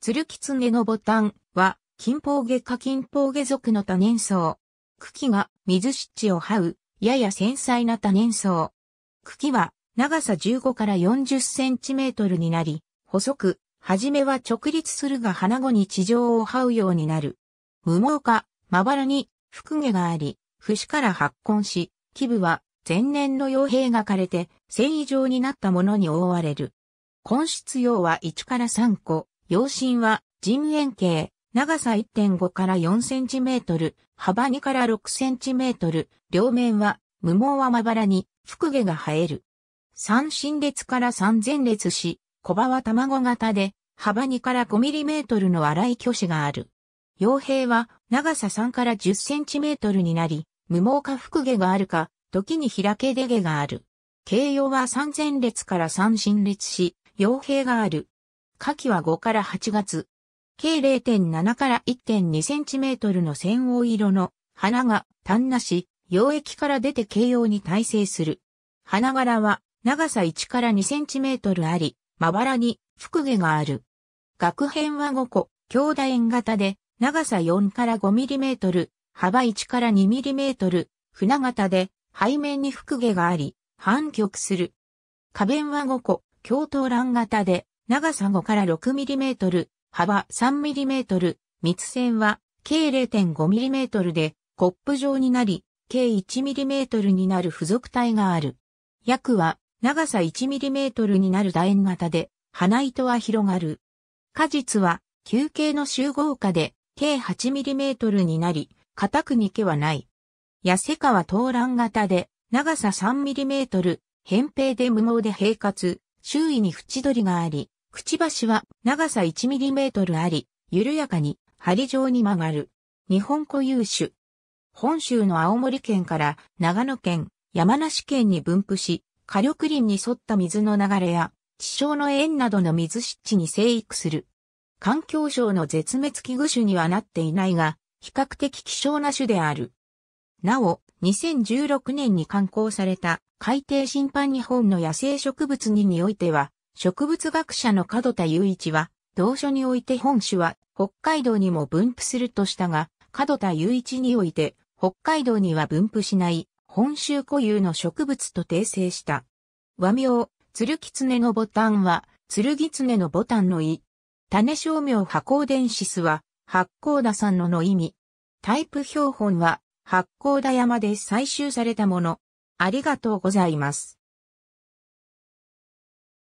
ツルキツネのボタンは、金峰下か金峰下属の多年草。茎が水湿地を這う、やや繊細な多年草。茎は長さ15から40センチメートルになり、細く、はじめは直立するが花後に地上を這うようになる。無毛か、まばらに、腹毛があり、節から発根し、基部は前年の傭兵が枯れて繊維状になったものに覆われる。根質用は1から3個、陽身は人円形、長さ1.5から4センチメートル、幅2から6センチメートル、両面は無毛はまばらに腹毛が生える。三新列から三前列し、小葉は卵型で、幅2から5ミリメートルの粗い巨子がある。傭兵は長さ3から10センチメートルになり、無毛か腹毛があるか、時に開け出毛がある。形容は三前列から三新列し、傭兵がある。夏季は5から8月。計0.7から1.2センチメートルの線黄色の花が単なし、溶液から出て形容に耐性する。花柄は長さ1から2センチメートルあり、まばらに複毛がある。額辺は5個、強打円型で、長さ4から5ミリメートル、幅1から2ミリメートル、船型で、背面に複毛があり、反曲する。花弁は5個、強頭蘭型で、長さ5から 6mm、幅 3mm、密線は計 0.5mm でコップ状になり、計 1mm になる付属体がある。薬は長さ 1mm になる楕円型で、花糸は広がる。果実は球形の集合化で計 8mm になり、固くに毛はない。痩せ化は東蘭型で、長さ 3mm、扁平で無毛で平滑、周囲に縁取りがあり、くちばしは長さ1トルあり、緩やかに針状に曲がる。日本固有種。本州の青森県から長野県、山梨県に分布し、火力林に沿った水の流れや、地上の縁などの水湿地に生育する。環境省の絶滅危惧種にはなっていないが、比較的希少な種である。なお、2016年に刊行された海底審判日本の野生植物ににおいては、植物学者の角田雄一は、同書において本種は北海道にも分布するとしたが、角田雄一において、北海道には分布しない本州固有の植物と訂正した。和名、鶴狐のボタンは、鶴狐のボタンの意。種商名発光電子スは、発光田さんのの意味。タイプ標本は、発光田山で採集されたもの。ありがとうございます。